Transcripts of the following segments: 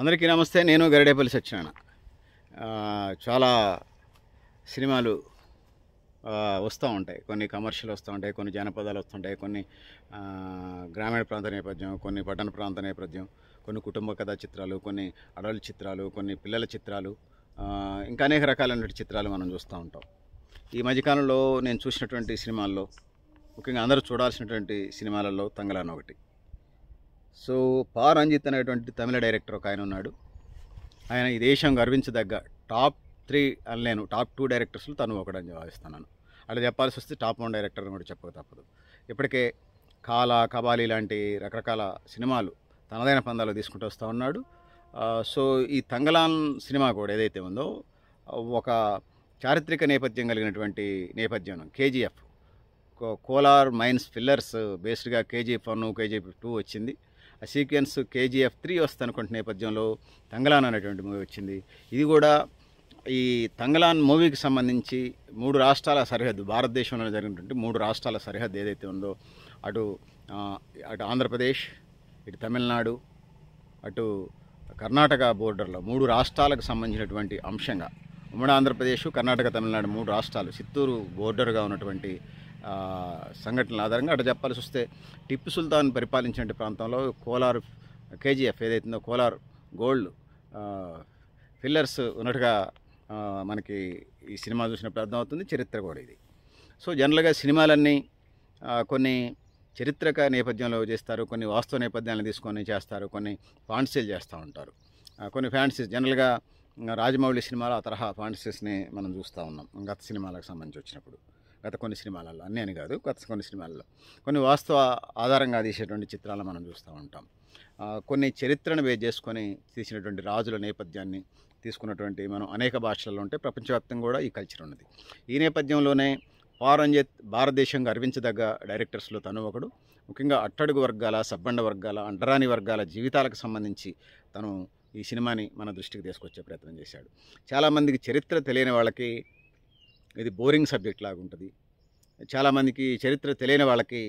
అందరికీ నమస్తే నేను గరడేపల్లి సత్యనారాయణ చాలా సినిమాలు వస్తూ ఉంటాయి కొన్ని కమర్షియల్ వస్తూ ఉంటాయి కొన్ని జానపదాలు వస్తుంటాయి కొన్ని గ్రామీణ ప్రాంత నేపథ్యం కొన్ని పట్టణ ప్రాంత నేపథ్యం కొన్ని కుటుంబ కథా చిత్రాలు కొన్ని అడవుల చిత్రాలు కొన్ని పిల్లల చిత్రాలు ఇంకా అనేక రకాలైనటువంటి చిత్రాలు మనం చూస్తూ ఉంటాం ఈ మధ్యకాలంలో నేను చూసినటువంటి సినిమాల్లో ముఖ్యంగా అందరూ చూడాల్సినటువంటి సినిమాలలో తంగలాన్ ఒకటి సో పా రంజిత్ అనేటువంటి తమిళ డైరెక్టర్ ఒక ఆయన ఉన్నాడు ఆయన ఈ దేశం గర్వించదగ్గ టాప్ త్రీ నేను టాప్ టూ డైరెక్టర్స్లో తను ఒకడని భావిస్తున్నాను అలా చెప్పాల్సి వస్తే టాప్ వన్ డైరెక్టర్ అని కూడా చెప్పక తప్పదు ఇప్పటికే కాల కబాలి లాంటి రకరకాల సినిమాలు తనదైన పందాలు తీసుకుంటూ వస్తూ ఉన్నాడు సో ఈ తంగలాన్ సినిమా కూడా ఏదైతే ఉందో ఒక చారిత్రక నేపథ్యం కలిగినటువంటి నేపథ్యం కేజీఎఫ్ కోలార్ మైన్స్ ఫిల్లర్స్ బేస్డ్గా కేజీఎఫ్ వన్ కేజీఎఫ్ టూ వచ్చింది ఆ సీక్వెన్స్ కేజీఎఫ్ త్రీ వస్తుంది నేపథ్యంలో తంగలాన్ అనేటువంటి మూవీ వచ్చింది ఇది కూడా ఈ తంగలాన్ మూవీకి సంబంధించి మూడు రాష్ట్రాల సరిహద్దు భారతదేశంలో జరిగినటువంటి మూడు రాష్ట్రాల సరిహద్దు ఏదైతే ఉందో అటు అటు ఆంధ్రప్రదేశ్ ఇటు తమిళనాడు అటు కర్ణాటక బోర్డర్లో మూడు రాష్ట్రాలకు సంబంధించినటువంటి అంశంగా ఉమ్మడి ఆంధ్రప్రదేశ్ కర్ణాటక తమిళనాడు మూడు రాష్ట్రాలు చిత్తూరు బోర్డర్గా ఉన్నటువంటి సంఘటనల ఆధారంగా అటు చెప్పాల్సి వస్తే టిప్పు సుల్తాన్ పరిపాలించిన ప్రాంతంలో కోలార్ కేజీఎఫ్ ఏదైతుందో కోలార్ గోల్డ్ ఫిల్లర్స్ ఉన్నట్టుగా మనకి ఈ సినిమా చూసినప్పుడు అర్థమవుతుంది చరిత్ర కూడా ఇది సో జనరల్గా సినిమాలన్నీ కొన్ని చరిత్రక నేపథ్యంలో చేస్తారు కొన్ని వాస్తవ నేపథ్యాన్ని తీసుకొని చేస్తారు కొన్ని ఫాంటసీలు చేస్తూ ఉంటారు కొన్ని ఫ్యాన్సీస్ జనరల్గా రాజమౌళి సినిమాలో ఆ తరహా ఫాంటసీస్ని మనం చూస్తూ ఉన్నాం గత సినిమాలకు సంబంధించి వచ్చినప్పుడు గత కొన్ని సినిమాలలో అన్నీ అని కాదు గత కొన్ని సినిమాలలో కొన్ని వాస్తవ ఆధారంగా తీసేటువంటి చిత్రాలను మనం చూస్తూ ఉంటాం కొన్ని చరిత్రను బేస్ చేసుకొని తీసినటువంటి రాజుల నేపథ్యాన్ని తీసుకున్నటువంటి మనం అనేక భాషలలో ఉంటే ప్రపంచవ్యాప్తంగా కూడా ఈ కల్చర్ ఉన్నది ఈ నేపథ్యంలోనే పారంజిత్ భారతదేశం గర్వించదగ్గ డైరెక్టర్స్లో తను ఒకడు ముఖ్యంగా అట్టడుగు వర్గాల సబ్బండ వర్గాల అండరాని వర్గాల జీవితాలకు సంబంధించి తను ఈ సినిమాని మన దృష్టికి తీసుకొచ్చే ప్రయత్నం చేశాడు చాలామందికి చరిత్ర తెలియని వాళ్ళకి ఇది బోరింగ్ సబ్జెక్ట్ లాగా ఉంటుంది చాలామందికి చరిత్ర తెలియని వాళ్ళకి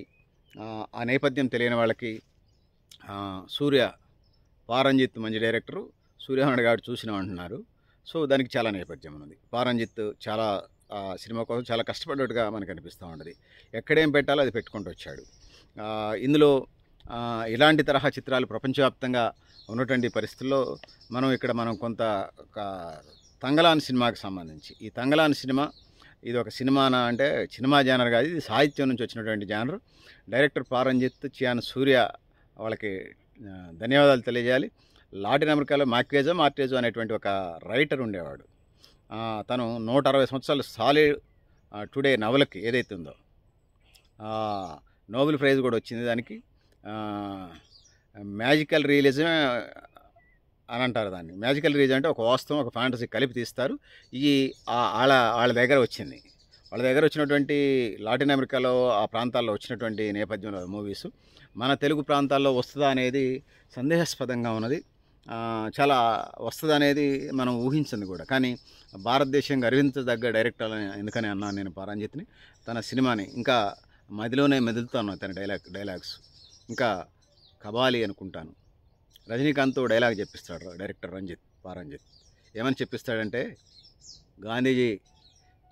ఆ నేపథ్యం తెలియని వాళ్ళకి సూర్య పారంజిత్ మంచి డైరెక్టరు సూర్యహనుడు గారు చూసిన అంటున్నారు సో దానికి చాలా నేపథ్యం ఉన్నది పారంజిత్ చాలా సినిమా కోసం చాలా కష్టపడ్డట్టుగా మనకు అనిపిస్తూ ఉండదు ఎక్కడేం పెట్టాలో అది పెట్టుకుంటూ వచ్చాడు ఇందులో ఇలాంటి తరహా చిత్రాలు ప్రపంచవ్యాప్తంగా ఉన్నటువంటి పరిస్థితుల్లో మనం ఇక్కడ మనం కొంత తంగలాన్ సినిమాకి సంబంధించి ఈ తంగలాన్ సినిమా ఇది ఒక సినిమానా అంటే సినిమా జానర్ కాదు ఇది సాహిత్యం నుంచి వచ్చినటువంటి జానర్ డైరెక్టర్ పారంజిత్ చియాన్ సూర్య వాళ్ళకి ధన్యవాదాలు తెలియజేయాలి లాటిన్ అమెరికాలో మాక్వేజో మార్టేజో అనేటువంటి ఒక రైటర్ ఉండేవాడు తను నూట అరవై సంవత్సరాలు సాలిడ్ టుడే నవలకి ఏదైతే ఉందో నోబెల్ ప్రైజ్ కూడా వచ్చింది దానికి మ్యాజికల్ రియలిజం అని అంటారు దాన్ని మ్యాజికల్ రీజన్ అంటే ఒక వాస్తవం ఒక ఫ్యాంటసీ కలిపి తీస్తారు ఈ వాళ్ళ వాళ్ళ దగ్గర వచ్చింది వాళ్ళ దగ్గర వచ్చినటువంటి లాటిన్ అమెరికాలో ఆ ప్రాంతాల్లో వచ్చినటువంటి నేపథ్యంలో మూవీస్ మన తెలుగు ప్రాంతాల్లో వస్తుందా అనేది సందేహాస్పదంగా ఉన్నది చాలా వస్తుంది అనేది మనం ఊహించింది కూడా కానీ భారతదేశం గర్వించదగ్గ డైరెక్టర్ ఎందుకని అన్నాను నేను పరాంజిత్ని తన సినిమాని ఇంకా మదిలోనే మెదులుతాను తన డైలాగ్ డైలాగ్స్ ఇంకా కబాలి అనుకుంటాను రజనీకాంత్ డైలాగ్ చెప్పిస్తాడు డైరెక్టర్ రంజిత్ పారంజిత్ ఏమని చెప్పిస్తాడంటే గాంధీజీ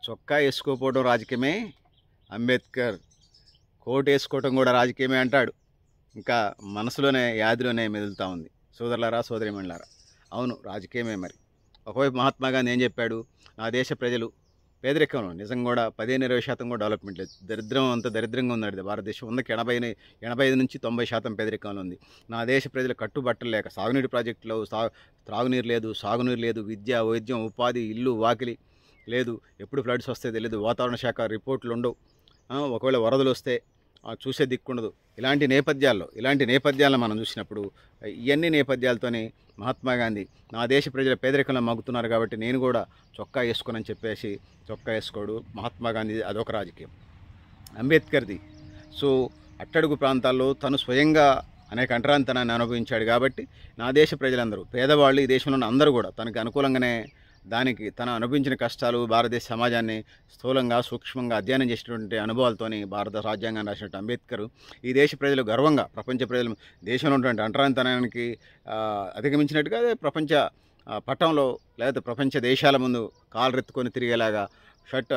చొక్కా వేసుకోపోవడం రాజకీయమే అంబేద్కర్ కోటు వేసుకోవటం కూడా రాజకీయమే అంటాడు ఇంకా మనసులోనే యాదిలోనే మెదులుతూ ఉంది సోదరులారా మండలారా అవును రాజకీయమే మరి ఒకవైపు మహాత్మా గాంధీ ఏం చెప్పాడు నా దేశ ప్రజలు పేదరికంలో నిజంగా కూడా పదిహేను ఇరవై శాతం కూడా డెవలప్మెంట్ లేదు దరిద్రం అంత దరిద్రంగా ఉన్నది భారతదేశం ఉందకి ఎనభై ఎనభై ఐదు నుంచి తొంభై శాతం పేదరికంలో ఉంది నా దేశ ప్రజలు కట్టుబట్టలు లేక సాగునీరు ప్రాజెక్టులో సా త్రాగునీరు లేదు సాగునీరు లేదు విద్య వైద్యం ఉపాధి ఇల్లు వాకిలి లేదు ఎప్పుడు ఫ్లడ్స్ వస్తే తెలియదు వాతావరణ శాఖ రిపోర్ట్లు ఉండవు ఒకవేళ వరదలు వస్తే చూసే దిక్కుండదు ఇలాంటి నేపథ్యాల్లో ఇలాంటి నేపథ్యాలను మనం చూసినప్పుడు ఇవన్నీ నేపథ్యాలతోనే మహాత్మా గాంధీ నా దేశ ప్రజల పేదరికంలో మగ్గుతున్నారు కాబట్టి నేను కూడా చొక్కా వేసుకోనని చెప్పేసి చొక్కా వేసుకోడు మహాత్మా గాంధీ అదొక రాజకీయం అంబేద్కర్ది సో అట్టడుగు ప్రాంతాల్లో తను స్వయంగా అనేక అంటరాంతనాన్ని అనుభవించాడు కాబట్టి నా దేశ ప్రజలందరూ పేదవాళ్ళు ఈ దేశంలో ఉన్న అందరూ కూడా తనకు అనుకూలంగానే దానికి తన అనుభవించిన కష్టాలు భారతదేశ సమాజాన్ని స్థూలంగా సూక్ష్మంగా అధ్యయనం చేసినటువంటి అనుభవాలతోని భారత రాజ్యాంగాన్ని రాసినట్టు అంబేద్కర్ ఈ దేశ ప్రజలు గర్వంగా ప్రపంచ ప్రజలు దేశంలో ఉన్నటువంటి అంటరానితనానికి అధిగమించినట్టుగా అదే ప్రపంచ పట్టంలో లేదా ప్రపంచ దేశాల ముందు కాలరెత్తుకొని తిరిగేలాగా షర్ట్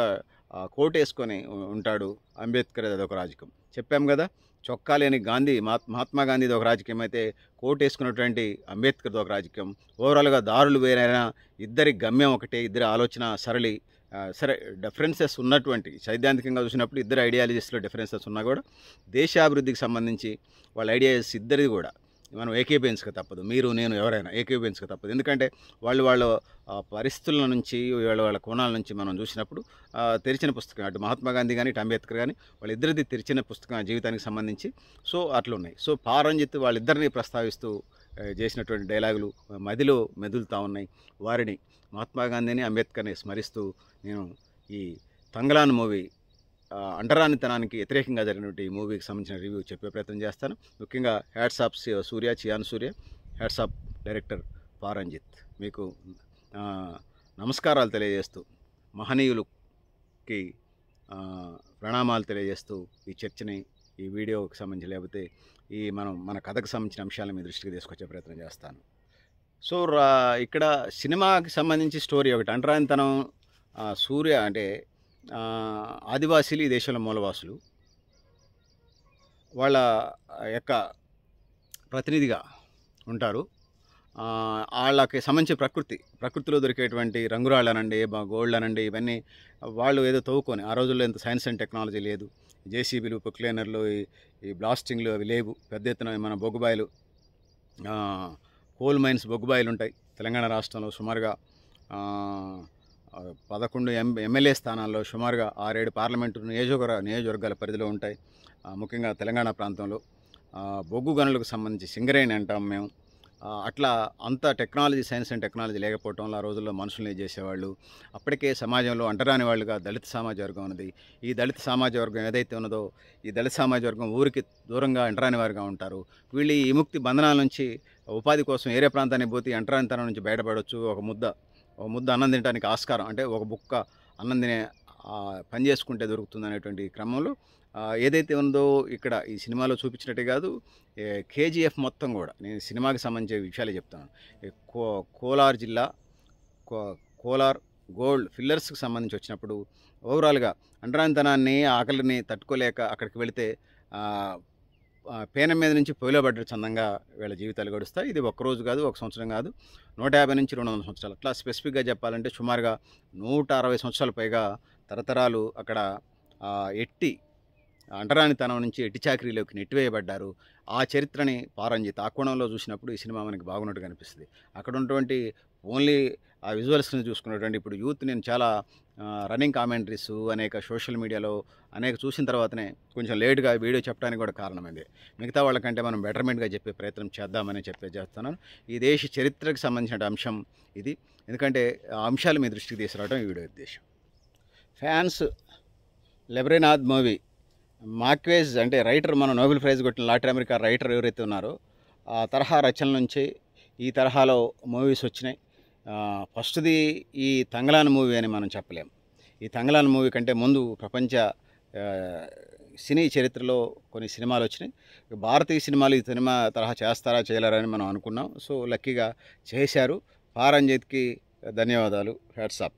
కోట్ వేసుకొని ఉంటాడు అంబేద్కర్ అదొక రాజకం చెప్పాం కదా చొక్కా లేని గాంధీ మహాత్మా గాంధీది ఒక రాజకీయం అయితే కోట్ వేసుకున్నటువంటి అంబేద్కర్ది ఒక రాజకీయం ఓవరాల్గా దారులు వేరైనా ఇద్దరి గమ్యం ఒకటే ఇద్దరి ఆలోచన సరళి సరే డిఫరెన్సెస్ ఉన్నటువంటి సైద్ధాంతికంగా చూసినప్పుడు ఇద్దరు ఐడియాలజీస్లో డిఫరెన్సెస్ ఉన్నా కూడా దేశాభివృద్ధికి సంబంధించి వాళ్ళ ఐడియాస్ ఇద్దరిది కూడా మనం ఏకీభవించక తప్పదు మీరు నేను ఎవరైనా ఏకీభవించక తప్పదు ఎందుకంటే వాళ్ళు వాళ్ళ పరిస్థితుల నుంచి వాళ్ళ వాళ్ళ కోణాల నుంచి మనం చూసినప్పుడు తెరిచిన పుస్తకం అటు మహాత్మా గాంధీ కానీ ఇటు అంబేద్కర్ కానీ వాళ్ళిద్దరిది తెరిచిన పుస్తకం జీవితానికి సంబంధించి సో అట్లున్నాయి సో పారంజిత్ వాళ్ళిద్దరిని ప్రస్తావిస్తూ చేసినటువంటి డైలాగులు మదిలో మెదులుతూ ఉన్నాయి వారిని మహాత్మా గాంధీని అంబేద్కర్ని స్మరిస్తూ నేను ఈ తంగలాన్ మూవీ అండరానితనానికి వ్యతిరేకంగా జరిగినటువంటి ఈ మూవీకి సంబంధించిన రివ్యూ చెప్పే ప్రయత్నం చేస్తాను ముఖ్యంగా hats off Suriya Chiyaan Suriya hats off director Pa Ranjith మీకు నమస్కారాలు తెలియజేస్తూ మహనీయులకి ప్రణామాలు తెలియజేస్తూ ఈ చర్చని ఈ వీడియోకి సంబంధించి లేకపోతే ఈ మనం మన కథకు సంబంధించిన అంశాలను మీ దృష్టికి తీసుకొచ్చే ప్రయత్నం చేస్తాను సో ఇక్కడ సినిమాకి సంబంధించి స్టోరీ ఒకటి అంటరానితనం సూర్య అంటే ఆదివాసీలు ఈ దేశంలో మూలవాసులు వాళ్ళ యొక్క ప్రతినిధిగా ఉంటారు వాళ్ళకి సంబంధించి ప్రకృతి ప్రకృతిలో దొరికేటువంటి రంగురాళ్ళు అనండి గోల్డ్ అనండి ఇవన్నీ వాళ్ళు ఏదో తవ్వుకొని ఆ రోజుల్లో ఇంత సైన్స్ అండ్ టెక్నాలజీ లేదు జేసీబీలు పొక్లేనర్లు ఈ బ్లాస్టింగ్లు అవి లేవు పెద్ద ఎత్తున మన బొగ్గుబాయిలు కోల్ మైన్స్ బొగ్గుబాయిలు ఉంటాయి తెలంగాణ రాష్ట్రంలో సుమారుగా పదకొండు ఎం ఎమ్మెల్యే స్థానాల్లో సుమారుగా ఆరేడు పార్లమెంటు నియోజకవర్గ నియోజకవర్గాల పరిధిలో ఉంటాయి ముఖ్యంగా తెలంగాణ ప్రాంతంలో బొగ్గు గనులకు సంబంధించి సింగరేణి అంటాం మేము అట్లా అంత టెక్నాలజీ సైన్స్ అండ్ టెక్నాలజీ లేకపోవటం వల్ల ఆ రోజుల్లో మనుషుల్ని చేసేవాళ్ళు అప్పటికే సమాజంలో అంటరాని వాళ్ళుగా దళిత సమాజ వర్గం ఉన్నది ఈ దళిత సమాజ వర్గం ఏదైతే ఉన్నదో ఈ దళిత సమాజ వర్గం ఊరికి దూరంగా అంటరాని వారిగా ఉంటారు వీళ్ళు ఈ ముక్తి బంధనాల నుంచి ఉపాధి కోసం ఏరే ప్రాంతానికి పోతే అంటరానితనం నుంచి బయటపడవచ్చు ఒక ముద్ద ముద్ద అన్నం తినడానికి ఆస్కారం అంటే ఒక బుక్క అన్నం తినే పని చేసుకుంటే దొరుకుతుంది అనేటువంటి క్రమంలో ఏదైతే ఉందో ఇక్కడ ఈ సినిమాలో చూపించినట్టే కాదు కేజీఎఫ్ మొత్తం కూడా నేను సినిమాకి సంబంధించిన విషయాలే చెప్తాను కో కోలార్ జిల్లా కో కోలార్ గోల్డ్ ఫిల్లర్స్కి సంబంధించి వచ్చినప్పుడు ఓవరాల్గా అండరానితనాన్ని ఆకలిని తట్టుకోలేక అక్కడికి వెళితే పేన మీద నుంచి పొయ్యిలో చందంగా వీళ్ళ జీవితాలు గడుస్తాయి ఇది ఒక్కరోజు కాదు ఒక సంవత్సరం కాదు నూట యాభై నుంచి రెండు వందల సంవత్సరాలు అట్లా స్పెసిఫిక్గా చెప్పాలంటే సుమారుగా నూట అరవై సంవత్సరాల పైగా తరతరాలు అక్కడ ఎట్టి అంటరానితనం నుంచి ఎట్టి చాకరీలోకి నెట్టివేయబడ్డారు ఆ చరిత్రని పారంజిత్ ఆ కోణంలో చూసినప్పుడు ఈ సినిమా మనకి బాగున్నట్టుగా అనిపిస్తుంది అక్కడ ఉన్నటువంటి ఓన్లీ ఆ విజువల్స్ని చూసుకున్నటువంటి ఇప్పుడు యూత్ నేను చాలా రన్నింగ్ కామెంటరీస్ అనేక సోషల్ మీడియాలో అనేక చూసిన తర్వాతనే కొంచెం లేట్గా వీడియో చెప్పడానికి కూడా కారణమైంది మిగతా వాళ్ళకంటే మనం బెటర్మెంట్గా చెప్పే ప్రయత్నం చేద్దామని చెప్పే చేస్తున్నాను ఈ దేశ చరిత్రకు సంబంధించిన అంశం ఇది ఎందుకంటే ఆ అంశాలు మీ దృష్టికి తీసుకురావడం ఈ వీడియో ఉద్దేశం ఫ్యాన్స్ లెబ్రినాథ్ మూవీ మాక్వేజ్ అంటే రైటర్ మనం నోబెల్ ప్రైజ్ కొట్టిన లాటిన్ అమెరికా రైటర్ ఎవరైతే ఉన్నారో ఆ తరహా రచనల నుంచి ఈ తరహాలో మూవీస్ వచ్చినాయి ఫస్ట్ది ఈ తంగలాన్ మూవీ అని మనం చెప్పలేం ఈ తంగలాన్ మూవీ కంటే ముందు ప్రపంచ సినీ చరిత్రలో కొన్ని సినిమాలు వచ్చినాయి భారతీయ సినిమాలు ఈ సినిమా తరహా చేస్తారా చేయాలని మనం అనుకున్నాం సో లక్కీగా చేశారు పారంజిత్కి ధన్యవాదాలు హ్యాట్సాప్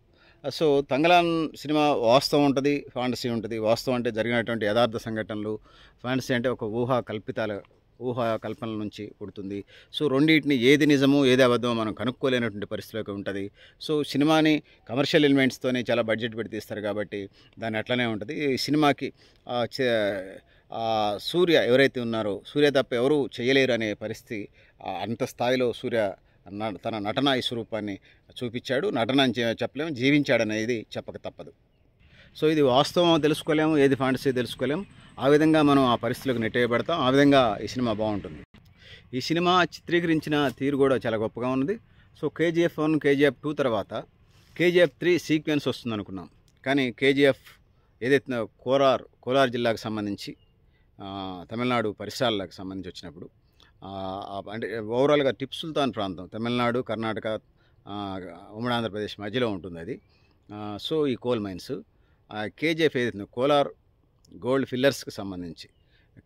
సో తంగలాన్ సినిమా వాస్తవం ఉంటుంది ఫ్యాంటసీ ఉంటుంది వాస్తవం అంటే జరిగినటువంటి యథార్థ సంఘటనలు ఫ్యాంటసీ అంటే ఒక ఊహా కల్పితాలు ఊహ కల్పనల నుంచి పుడుతుంది సో రెండింటిని ఏది నిజము ఏది అబద్ధమో మనం కనుక్కోలేనటువంటి పరిస్థితిలోకి ఉంటుంది సో సినిమాని కమర్షియల్ ఎలిమెంట్స్తోనే చాలా బడ్జెట్ పెట్టి తీస్తారు కాబట్టి దాని అట్లనే ఉంటుంది ఈ సినిమాకి సూర్య ఎవరైతే ఉన్నారో సూర్య తప్ప ఎవరు చేయలేరు అనే పరిస్థితి అంత స్థాయిలో సూర్య తన నటన ఈ స్వరూపాన్ని చూపించాడు నటన అని చెప్పలేము జీవించాడనేది చెప్పక తప్పదు సో ఇది వాస్తవం తెలుసుకోలేము ఏది ఫాంటసీ తెలుసుకోలేము ఆ విధంగా మనం ఆ పరిస్థితులకు నెట్టేయబడతాం ఆ విధంగా ఈ సినిమా బాగుంటుంది ఈ సినిమా చిత్రీకరించిన తీరు కూడా చాలా గొప్పగా ఉన్నది so KGF one KGF two తర్వాత కేజీఎఫ్ త్రీ సీక్వెన్స్ వస్తుంది అనుకున్నాం కానీ కేజీఎఫ్ ఏదైతే కోలార్ కోలార్ జిల్లాకు సంబంధించి తమిళనాడు పరిసరాలకు సంబంధించి వచ్చినప్పుడు అంటే ఓవరాల్గా టిప్ సుల్తాన్ ప్రాంతం తమిళనాడు కర్ణాటక ఉమ్మడి ఆంధ్రప్రదేశ్ మధ్యలో ఉంటుంది అది సో ఈ కోల్ మైన్స్ కేజీఎఫ్ ఏదైతే కోలార్ గోల్డ్ ఫిల్లర్స్కి సంబంధించి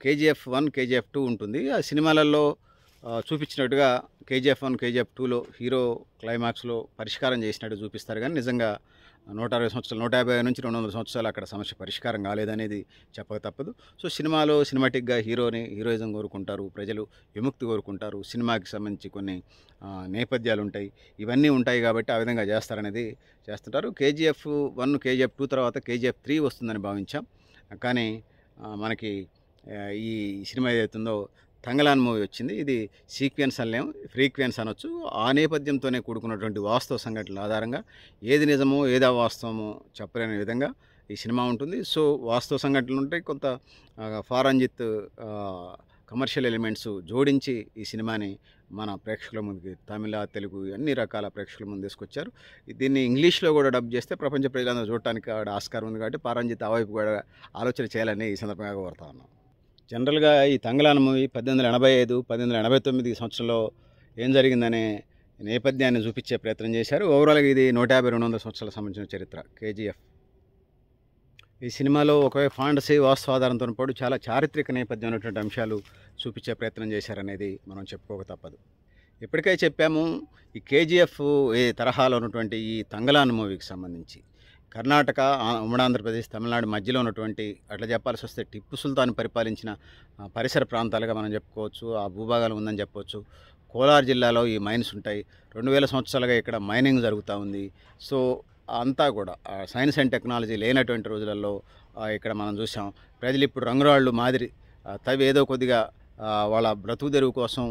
కేజీఎఫ్ వన్ కేజీఎఫ్ టూ ఉంటుంది ఆ సినిమాలలో చూపించినట్టుగా కేజీఎఫ్ వన్ కేజీఎఫ్ టూలో హీరో క్లైమాక్స్లో పరిష్కారం చేసినట్టు చూపిస్తారు కానీ నిజంగా నూట అరవై సంవత్సరాలు నూట యాభై నుంచి రెండు వందల సంవత్సరాలు అక్కడ సమస్య పరిష్కారం కాలేదనేది చెప్పక తప్పదు సో సినిమాలో సినిమాటిక్గా హీరోని హీరోయిజం కోరుకుంటారు ప్రజలు విముక్తి కోరుకుంటారు సినిమాకి సంబంధించి కొన్ని నేపథ్యాలు ఉంటాయి ఇవన్నీ ఉంటాయి కాబట్టి ఆ విధంగా చేస్తారనేది చేస్తుంటారు కేజీఎఫ్ వన్ కేజీఎఫ్ టూ తర్వాత కేజీఎఫ్ త్రీ వస్తుందని భావించాం కానీ మనకి ఈ సినిమా ఏదైతుందో తంగలాన్ మూవీ వచ్చింది ఇది సీక్వెన్స్ అనలేము ఫ్రీక్వెన్స్ అనొచ్చు ఆ నేపథ్యంతోనే కూడుకున్నటువంటి వాస్తవ సంఘటనల ఆధారంగా ఏది నిజమో ఏదో వాస్తవమో చెప్పలేని విధంగా ఈ సినిమా ఉంటుంది సో వాస్తవ సంఘటనలు ఉంటాయి కొంత ఫారంజిత్ కమర్షియల్ ఎలిమెంట్స్ జోడించి ఈ సినిమాని మన ప్రేక్షకుల ముందుకి తమిళ తెలుగు అన్ని రకాల ప్రేక్షకుల ముందు తీసుకొచ్చారు దీన్ని ఇంగ్లీష్లో కూడా డబ్ చేస్తే ప్రపంచ ప్రజలందరూ చూడటానికి ఆస్కారం ఉంది కాబట్టి పారంజిత్ ఆ వైపు కూడా ఆలోచన చేయాలని ఈ సందర్భంగా కోరుతా ఉన్నాం జనరల్గా ఈ తంగళాన మూవీ పద్దెనిమిది వందల ఎనభై ఐదు పద్దెనిమిది వందల ఎనభై తొమ్మిది సంవత్సరంలో ఏం జరిగిందనే నేపథ్యాన్ని చూపించే ప్రయత్నం చేశారు ఓవరాల్గా ఇది నూట యాభై రెండు వందల సంవత్సరాలకు సంబంధించిన చరిత్ర కేజీఎఫ్ ఈ సినిమాలో ఒకవే ఫాండసీ వాస్తవాధారంతో పాటు చాలా చారిత్రక నేపథ్యం ఉన్నటువంటి అంశాలు చూపించే ప్రయత్నం చేశారనేది మనం చెప్పుకోక తప్పదు ఇప్పటికే చెప్పాము ఈ కేజీఎఫ్ ఏ తరహాలో ఉన్నటువంటి ఈ తంగలాన్ మూవీకి సంబంధించి కర్ణాటక ఉమ్మడి ఆంధ్రప్రదేశ్ తమిళనాడు మధ్యలో ఉన్నటువంటి అట్లా చెప్పాల్సి వస్తే టిప్పు సుల్తాన్ పరిపాలించిన పరిసర ప్రాంతాలుగా మనం చెప్పుకోవచ్చు ఆ భూభాగాలు ఉందని చెప్పవచ్చు కోలార్ జిల్లాలో ఈ మైన్స్ ఉంటాయి రెండు వేల సంవత్సరాలుగా ఇక్కడ మైనింగ్ జరుగుతూ ఉంది సో అంతా కూడా సైన్స్ అండ్ టెక్నాలజీ లేనటువంటి రోజులలో ఇక్కడ మనం చూసాం ప్రజలు ఇప్పుడు రంగురాళ్ళు మాదిరి తవి ఏదో కొద్దిగా వాళ్ళ బ్రతుకు తెరువు కోసం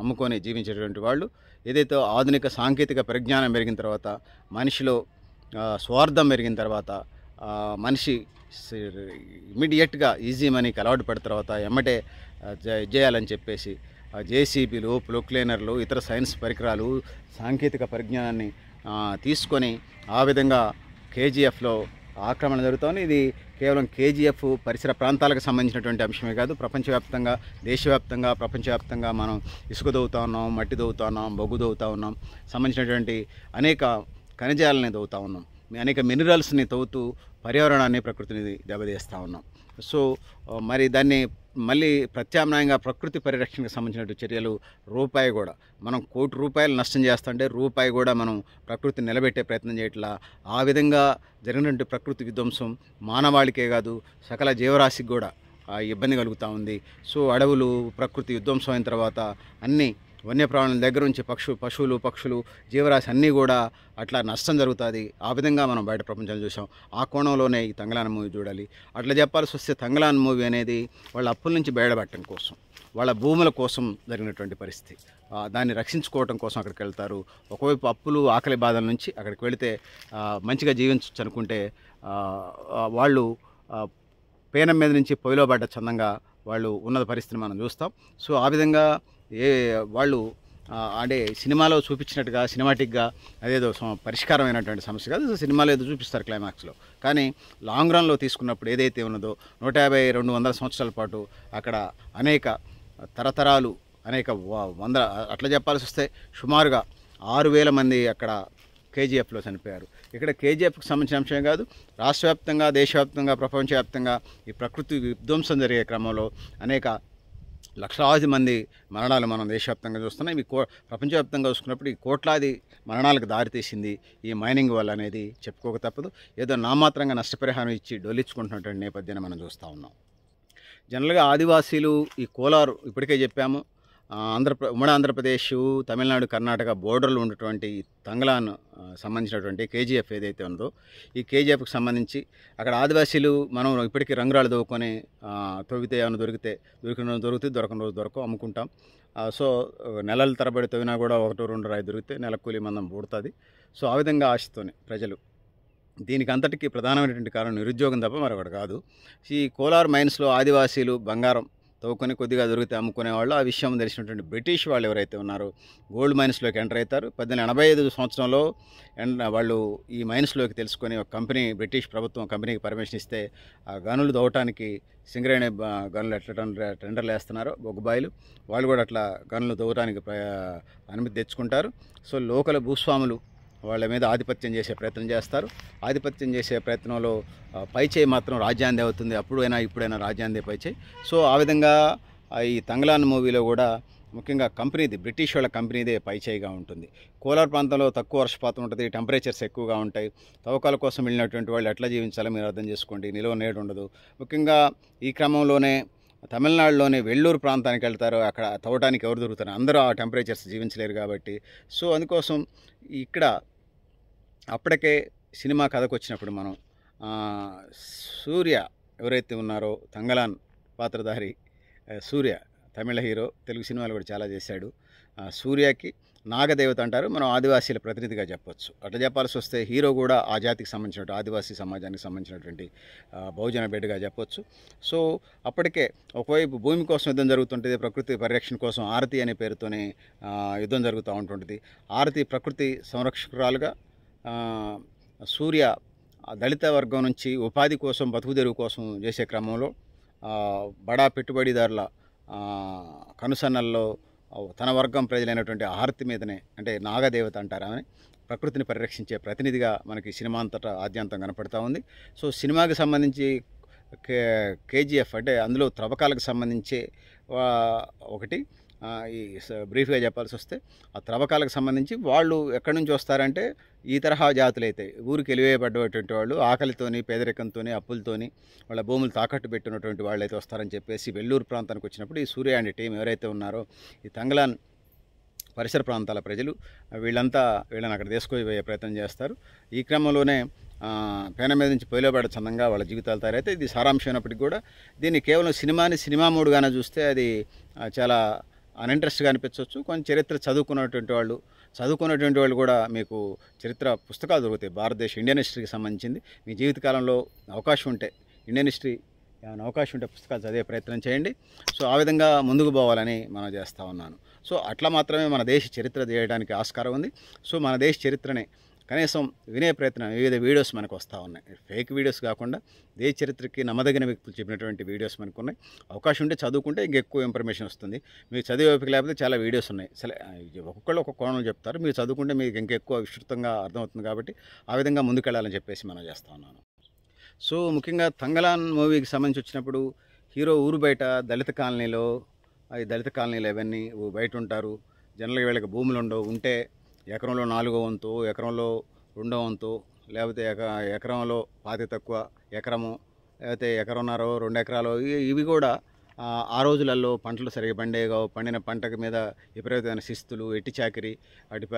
అమ్ముకొని జీవించేటువంటి వాళ్ళు ఏదైతే ఆధునిక సాంకేతిక పరిజ్ఞానం పెరిగిన తర్వాత మనిషిలో స్వార్థం పెరిగిన తర్వాత మనిషి ఇమీడియట్గా ఈజీ మనీకి అలవాటు పడిన తర్వాత ఎమ్మటే చేయాలని చెప్పేసి జేసీబీలు క్లీనర్లు ఇతర సైన్స్ పరికరాలు సాంకేతిక పరిజ్ఞానాన్ని తీసుకొని ఆ విధంగా కేజీఎఫ్లో ఆక్రమణ జరుగుతోంది ఇది కేవలం కేజీఎఫ్ పరిసర ప్రాంతాలకు సంబంధించినటువంటి అంశమే కాదు ప్రపంచవ్యాప్తంగా దేశవ్యాప్తంగా ప్రపంచవ్యాప్తంగా మనం ఇసుక దవ్వుతా ఉన్నాం మట్టి దవ్వుతా ఉన్నాం బొగ్గు దవ్వుతా ఉన్నాం సంబంధించినటువంటి అనేక ఖనిజాలని దవ్వుతా ఉన్నాం అనేక మినరల్స్ని తవ్వుతూ పర్యావరణాన్ని ప్రకృతిని దెబ్బతీస్తూ ఉన్నాం సో మరి దాన్ని మళ్ళీ ప్రత్యామ్నాయంగా ప్రకృతి పరిరక్షణకు సంబంధించిన చర్యలు రూపాయి కూడా మనం కోటి రూపాయలు నష్టం చేస్తుంటే రూపాయి కూడా మనం ప్రకృతి నిలబెట్టే ప్రయత్నం చేయట్లా ఆ విధంగా జరిగినటువంటి ప్రకృతి విధ్వంసం మానవాళికే కాదు సకల జీవరాశికి కూడా ఇబ్బంది కలుగుతూ ఉంది సో అడవులు ప్రకృతి విధ్వంసం అయిన తర్వాత అన్నీ వన్యప్రాణుల దగ్గర నుంచి పక్షు పశువులు పక్షులు జీవరాశి అన్నీ కూడా అట్లా నష్టం జరుగుతుంది ఆ విధంగా మనం బయట ప్రపంచం చూసాం ఆ కోణంలోనే ఈ తంగలాన్ మూవీ చూడాలి అట్లా చెప్పాల్సి వస్తే తంగలాన్ మూవీ అనేది వాళ్ళ అప్పుల నుంచి బయటపడటం కోసం వాళ్ళ భూముల కోసం జరిగినటువంటి పరిస్థితి దాన్ని రక్షించుకోవటం కోసం అక్కడికి వెళ్తారు ఒకవైపు అప్పులు ఆకలి బాధల నుంచి అక్కడికి వెళితే మంచిగా జీవించవచ్చు అనుకుంటే వాళ్ళు పేనం మీద నుంచి పొయ్యిలో పడ్డ చందంగా వాళ్ళు ఉన్నత పరిస్థితిని మనం చూస్తాం సో ఆ విధంగా ఏ వాళ్ళు అంటే సినిమాలో చూపించినట్టుగా సినిమాటిక్గా అదేదో పరిష్కారమైనటువంటి సమస్య కాదు సినిమాలో ఏదో చూపిస్తారు క్లైమాక్స్లో కానీ లాంగ్ రన్లో తీసుకున్నప్పుడు ఏదైతే ఉన్నదో నూట యాభై రెండు వందల సంవత్సరాల పాటు అక్కడ అనేక తరతరాలు అనేక వంద అట్లా చెప్పాల్సి వస్తే సుమారుగా ఆరు వేల మంది అక్కడ కేజీఎఫ్లో చనిపోయారు ఇక్కడ కేజీఎఫ్కి సంబంధించిన అంశం కాదు రాష్ట్రవ్యాప్తంగా దేశవ్యాప్తంగా ప్రపంచవ్యాప్తంగా ఈ ప్రకృతి విధ్వంసం జరిగే క్రమంలో అనేక లక్షలాది మంది మరణాలు మనం దేశవ్యాప్తంగా చూస్తున్నాం ఇవి కో ప్రపంచవ్యాప్తంగా చూసుకున్నప్పుడు ఈ కోట్లాది మరణాలకు దారితీసింది ఈ మైనింగ్ వల్ల అనేది చెప్పుకోక తప్పదు ఏదో నామాత్రంగా నష్టపరిహారం ఇచ్చి డొలిచ్చుకుంటున్నటువంటి నేపథ్యాన్ని మనం చూస్తూ ఉన్నాం జనరల్గా ఆదివాసీలు ఈ కోలారు ఇప్పటికే చెప్పాము ఆంధ్రప్ర ఉమ్మడి ఆంధ్రప్రదేశ్ తమిళనాడు కర్ణాటక బోర్డర్లు ఉన్నటువంటి తంగ్లాను సంబంధించినటువంటి కేజీఎఫ్ ఏదైతే ఉందో ఈ కేజీఎఫ్కి సంబంధించి అక్కడ ఆదివాసీలు మనం ఇప్పటికీ రంగురాలు దోవుకొని తొవితే ఏమైనా దొరికితే దొరికిన రోజు దొరికితే దొరకని రోజు దొరకవు అమ్ముకుంటాం సో నెలల తరబడి తవ్వినా కూడా ఒకటో రెండు రాయి దొరికితే నెల కూలి మందం పుడుతుంది సో ఆ విధంగా ఆశతోనే ప్రజలు దీనికి అంతటికీ ప్రధానమైనటువంటి కారణం నిరుద్యోగం తప్ప మరొకటి కాదు ఈ కోలార్ మైన్స్లో ఆదివాసీలు బంగారం తవ్వుకొని కొద్దిగా దొరికితే అమ్ముకునే వాళ్ళు ఆ విషయం తెలిసినటువంటి బ్రిటిష్ వాళ్ళు ఎవరైతే ఉన్నారో గోల్డ్ మైన్స్లోకి ఎంటర్ అవుతారు పద్దెనిమిది ఎనభై ఐదు సంవత్సరంలో వాళ్ళు ఈ మైన్స్లోకి తెలుసుకొని ఒక కంపెనీ బ్రిటిష్ ప్రభుత్వం కంపెనీకి పర్మిషన్ ఇస్తే ఆ గనులు దవ్వటానికి సింగరేణి గనులు ఎట్లా టెండర్లు వేస్తున్నారో బొగ్గుబాయిలు వాళ్ళు కూడా అట్లా గనులు తవ్వటానికి అనుమతి తెచ్చుకుంటారు సో లోకల్ భూస్వాములు వాళ్ళ మీద ఆధిపత్యం చేసే ప్రయత్నం చేస్తారు ఆధిపత్యం చేసే ప్రయత్నంలో పైచేయి మాత్రం రాజ్యాందే అవుతుంది అప్పుడైనా ఇప్పుడైనా రాజ్యాందే పైచేయి సో ఆ విధంగా ఈ తంగ్లాన్ మూవీలో కూడా ముఖ్యంగా కంపెనీది బ్రిటిష్ వాళ్ళ కంపెనీదే పైచేయిగా ఉంటుంది కోలార్ ప్రాంతంలో తక్కువ వర్షపాతం ఉంటుంది టెంపరేచర్స్ ఎక్కువగా ఉంటాయి తవ్వకాల కోసం వెళ్ళినటువంటి వాళ్ళు ఎట్లా జీవించాలో మీరు అర్థం చేసుకోండి నిలువ నేడు ఉండదు ముఖ్యంగా ఈ క్రమంలోనే తమిళనాడులోనే వెల్లూరు ప్రాంతానికి వెళ్తారు అక్కడ తవ్వటానికి ఎవరు దొరుకుతారు అందరూ ఆ టెంపరేచర్స్ జీవించలేరు కాబట్టి సో అందుకోసం ఇక్కడ అప్పటికే సినిమా కథకు వచ్చినప్పుడు మనం సూర్య ఎవరైతే ఉన్నారో తంగలాన్ పాత్రధారి సూర్య తమిళ హీరో తెలుగు సినిమాలు కూడా చాలా చేశాడు సూర్యకి నాగదేవత అంటారు మనం ఆదివాసీల ప్రతినిధిగా చెప్పొచ్చు అట్లా చెప్పాల్సి వస్తే హీరో కూడా ఆ జాతికి సంబంధించిన ఆదివాసీ సమాజానికి సంబంధించినటువంటి బహుజన బిడ్డగా చెప్పొచ్చు సో అప్పటికే ఒకవైపు భూమి కోసం యుద్ధం జరుగుతుంటుంది ప్రకృతి పరిరక్షణ కోసం ఆరతి అనే పేరుతోనే యుద్ధం జరుగుతూ ఉంటుంటుంది ఆరతి ప్రకృతి సంరక్షకురాలుగా సూర్య దళిత వర్గం నుంచి ఉపాధి కోసం బతుకు తెరువు కోసం చేసే క్రమంలో బడా పెట్టుబడిదారుల కనుసన్నల్లో తన వర్గం ప్రజలైనటువంటి ఆర్తి మీదనే అంటే నాగదేవత అంటారని ప్రకృతిని పరిరక్షించే ప్రతినిధిగా మనకి సినిమా అంతటా ఆద్యాంతం కనపడతా ఉంది సో సినిమాకి సంబంధించి కేజీఎఫ్ అంటే అందులో త్రవ్వకాలకు సంబంధించి ఒకటి ఈ బ్రీఫ్గా చెప్పాల్సి వస్తే ఆ త్రవ్వకాలకు సంబంధించి వాళ్ళు ఎక్కడి నుంచి వస్తారంటే ఈ తరహా జాతులైతే ఊరికి ఎలివేయబడ్డటువంటి వాళ్ళు ఆకలితోని పేదరికంతోని అప్పులతోని వాళ్ళ భూములు తాకట్టు పెట్టినటువంటి వాళ్ళు అయితే వస్తారని చెప్పేసి వెల్లూరు ప్రాంతానికి వచ్చినప్పుడు ఈ సూర్య అండ్ టీం ఎవరైతే ఉన్నారో ఈ తంగ్లాన్ పరిసర ప్రాంతాల ప్రజలు వీళ్ళంతా వీళ్ళని అక్కడ తీసుకుపోయే ప్రయత్నం చేస్తారు ఈ క్రమంలోనే పేన మీద నుంచి పోయిలోబడ చందంగా వాళ్ళ జీవితాలు తయారైతే ఇది సారాంశమైనప్పటికీ కూడా దీన్ని కేవలం సినిమాని సినిమా మూడుగానే చూస్తే అది చాలా అన్ఇంట్రెస్ట్గా అనిపించవచ్చు కొంచెం చరిత్ర చదువుకున్నటువంటి వాళ్ళు చదువుకున్నటువంటి వాళ్ళు కూడా మీకు చరిత్ర పుస్తకాలు దొరుకుతాయి భారతదేశ ఇండియన్ హిస్టరీకి సంబంధించింది మీ జీవితకాలంలో అవకాశం ఉంటే ఇండియన్ హిస్టరీ ఏమైనా అవకాశం ఉంటే పుస్తకాలు చదివే ప్రయత్నం చేయండి సో ఆ విధంగా ముందుకు పోవాలని మనం చేస్తూ ఉన్నాను సో అట్లా మాత్రమే మన దేశ చరిత్ర చేయడానికి ఆస్కారం ఉంది సో మన దేశ చరిత్రని కనీసం వినే ప్రయత్నం వివిధ వీడియోస్ మనకు వస్తూ ఉన్నాయి ఫేక్ వీడియోస్ కాకుండా దేశ చరిత్రకి నమ్మదగిన వ్యక్తులు చెప్పినటువంటి వీడియోస్ మనకు ఉన్నాయి అవకాశం ఉంటే చదువుకుంటే ఇంకెక్కువ ఇన్ఫర్మేషన్ వస్తుంది మీకు చదివే ఓపిక లేకపోతే చాలా వీడియోస్ ఉన్నాయి సరే ఒక్కొక్కళ్ళు ఒక్కొక్క కోణం చెప్తారు మీరు చదువుకుంటే మీకు ఇంకెక్కువ విస్తృతంగా అర్థమవుతుంది కాబట్టి ఆ విధంగా ముందుకెళ్ళాలని చెప్పేసి మనం చేస్తూ ఉన్నాను సో ముఖ్యంగా తంగలాన్ మూవీకి సంబంధించి వచ్చినప్పుడు హీరో ఊరు బయట దళిత కాలనీలో ఈ దళిత కాలనీలు ఇవన్నీ బయట ఉంటారు జనరల్గా వీళ్ళకి భూములు ఉండవు ఉంటే ఎకరంలో నాలుగో వంతు ఎకరంలో రెండో వంతు లేకపోతే ఎక ఎకరంలో పాతి తక్కువ ఎకరము లేకపోతే ఎకరన్నర రెండు ఎకరాలు ఇవి కూడా ఆ రోజులలో పంటలు సరిగా పండేగా పండిన పంటకు మీద విపరీతమైన శిస్తులు ఎట్టి చాకిరి వాటి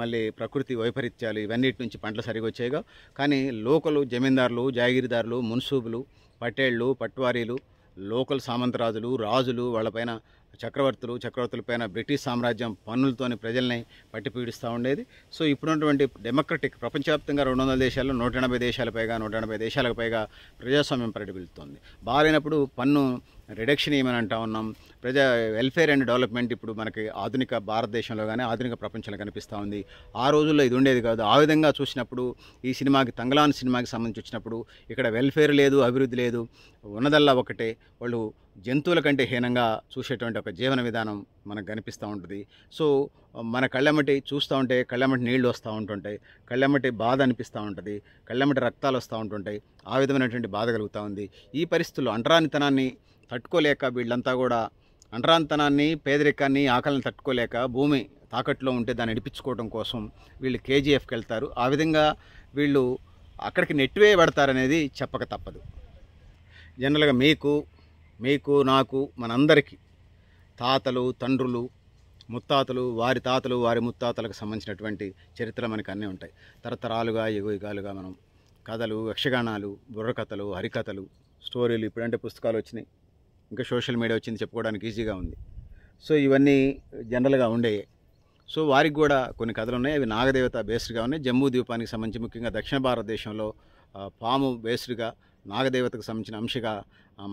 మళ్ళీ ప్రకృతి వైపరీత్యాలు ఇవన్నిటి నుంచి పంటలు సరిగా వచ్చాయిగా కానీ లోకలు జమీందారులు జాగిరిదారులు మున్సూబులు పటేళ్ళు పట్వారీలు లోకల్ సామంతరాజులు రాజులు వాళ్ళపైన చక్రవర్తులు చక్రవర్తుల పైన బ్రిటిష్ సామ్రాజ్యం పన్నులతోని ప్రజల్ని పట్టి పీడిస్తూ ఉండేది సో ఇప్పుడున్నటువంటి డెమోక్రటిక్ ప్రపంచవ్యాప్తంగా రెండు వందల దేశాల్లో నూట ఎనభై దేశాల పైగా నూట ఎనభై దేశాలకు పైగా ప్రజాస్వామ్యం పరిడిపిలుతోంది బాగాలేనప్పుడు పన్ను రిడక్షన్ ఏమని అంటా ఉన్నాం ప్రజా వెల్ఫేర్ అండ్ డెవలప్మెంట్ ఇప్పుడు మనకి ఆధునిక భారతదేశంలో కానీ ఆధునిక ప్రపంచంలో కనిపిస్తూ ఉంది ఆ రోజుల్లో ఇది ఉండేది కాదు ఆ విధంగా చూసినప్పుడు ఈ సినిమాకి తంగలాన్ సినిమాకి సంబంధించి వచ్చినప్పుడు ఇక్కడ వెల్ఫేర్ లేదు అభివృద్ధి లేదు ఉన్నదల్లా ఒకటే వాళ్ళు జంతువుల కంటే హీనంగా చూసేటువంటి ఒక జీవన విధానం మనకు కనిపిస్తూ ఉంటుంది సో మన కళ్ళెమ్మటి చూస్తూ ఉంటే కళ్ళెమ్మటి నీళ్లు వస్తూ ఉంటుంటాయి కళ్ళెమ్మటి బాధ అనిపిస్తూ ఉంటుంది కళ్ళెమ్మటి రక్తాలు వస్తూ ఉంటుంటాయి ఆ విధమైనటువంటి బాధ కలుగుతూ ఉంది ఈ పరిస్థితుల్లో అంటరానితనాన్ని తట్టుకోలేక వీళ్ళంతా కూడా అంటరాంతనాన్ని పేదరికాన్ని ఆకలిని తట్టుకోలేక భూమి తాకట్లో ఉంటే దాన్ని నడిపించుకోవడం కోసం వీళ్ళు కేజీఎఫ్కి వెళ్తారు ఆ విధంగా వీళ్ళు అక్కడికి నెట్టివేయబడతారనేది చెప్పక తప్పదు జనరల్గా మీకు మీకు నాకు మనందరికీ తాతలు తండ్రులు ముత్తాతలు వారి తాతలు వారి ముత్తాతలకు సంబంధించినటువంటి చరిత్ర మనకు అన్నీ ఉంటాయి తరతరాలుగా యుగయుగాలుగా మనం కథలు యక్షగానాలు బుర్రకథలు హరికథలు స్టోరీలు ఇప్పుడంటే పుస్తకాలు వచ్చినాయి ఇంకా సోషల్ మీడియా వచ్చింది చెప్పుకోవడానికి ఈజీగా ఉంది సో ఇవన్నీ జనరల్గా ఉండేవి సో వారికి కూడా కొన్ని కథలు ఉన్నాయి అవి నాగదేవత బేస్డ్గా ఉన్నాయి జమ్మూ ద్వీపానికి సంబంధించి ముఖ్యంగా దక్షిణ భారతదేశంలో పాము బేస్డ్గా నాగదేవతకు సంబంధించిన అంశగా